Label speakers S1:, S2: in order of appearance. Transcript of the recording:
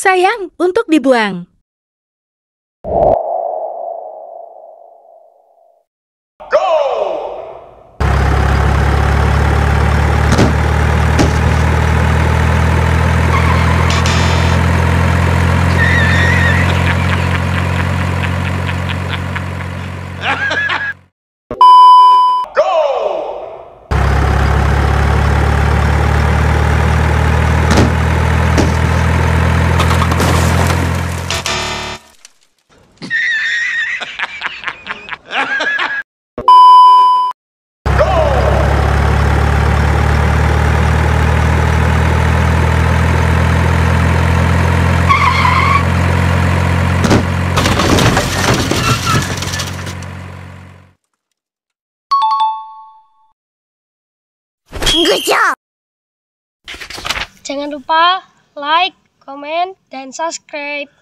S1: Sayang, untuk dibuang.
S2: Jangan lupa like, comment, dan subscribe.